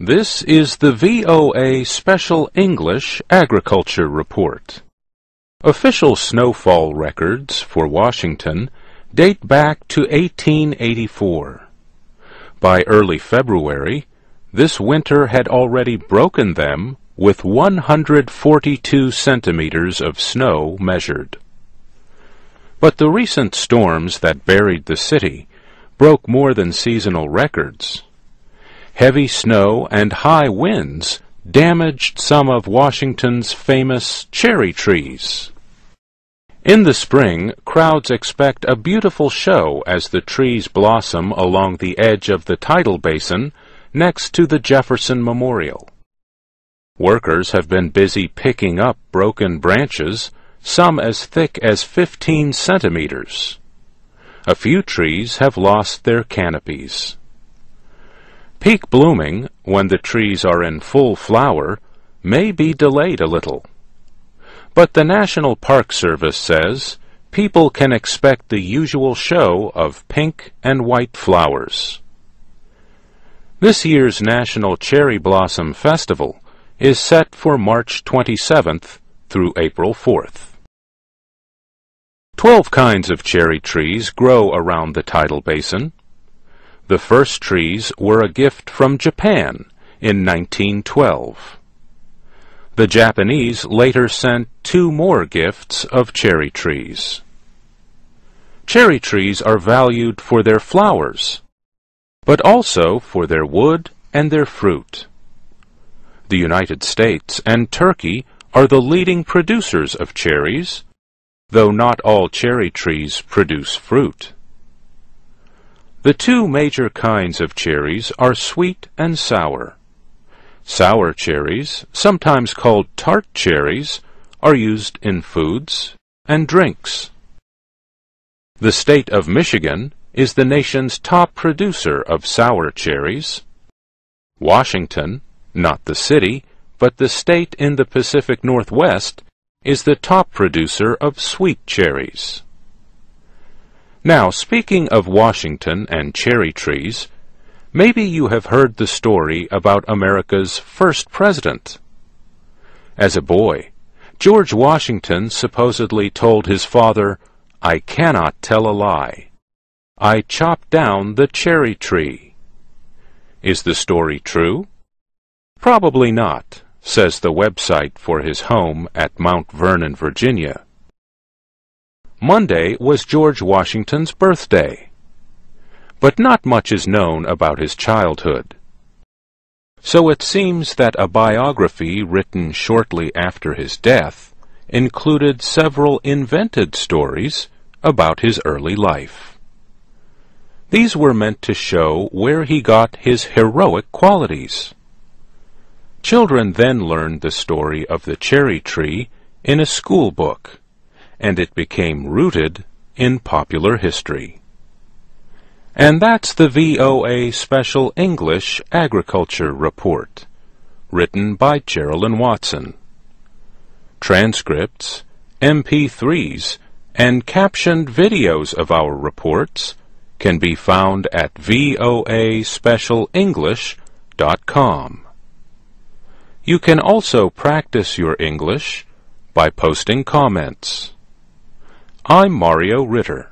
This is the VOA Special English Agriculture Report. Official snowfall records for Washington date back to 1884. By early February, this winter had already broken them with 142 centimeters of snow measured. But the recent storms that buried the city broke more than seasonal records Heavy snow and high winds damaged some of Washington's famous cherry trees. In the spring, crowds expect a beautiful show as the trees blossom along the edge of the tidal basin next to the Jefferson Memorial. Workers have been busy picking up broken branches, some as thick as 15 centimeters. A few trees have lost their canopies. Peak blooming, when the trees are in full flower, may be delayed a little. But the National Park Service says people can expect the usual show of pink and white flowers. This year's National Cherry Blossom Festival is set for March 27th through April 4th. Twelve kinds of cherry trees grow around the tidal basin. The first trees were a gift from Japan in 1912. The Japanese later sent two more gifts of cherry trees. Cherry trees are valued for their flowers, but also for their wood and their fruit. The United States and Turkey are the leading producers of cherries, though not all cherry trees produce fruit. The two major kinds of cherries are sweet and sour. Sour cherries, sometimes called tart cherries, are used in foods and drinks. The state of Michigan is the nation's top producer of sour cherries. Washington, not the city, but the state in the Pacific Northwest, is the top producer of sweet cherries. Now, speaking of Washington and cherry trees, maybe you have heard the story about America's first president. As a boy, George Washington supposedly told his father, I cannot tell a lie. I chopped down the cherry tree. Is the story true? Probably not, says the website for his home at Mount Vernon, Virginia. Monday was George Washington's birthday. But not much is known about his childhood. So it seems that a biography written shortly after his death included several invented stories about his early life. These were meant to show where he got his heroic qualities. Children then learned the story of the cherry tree in a school book and it became rooted in popular history. And that's the VOA Special English Agriculture Report, written by Geraldine Watson. Transcripts, MP3s, and captioned videos of our reports can be found at voaspecialenglish.com. You can also practice your English by posting comments. I'm Mario Ritter.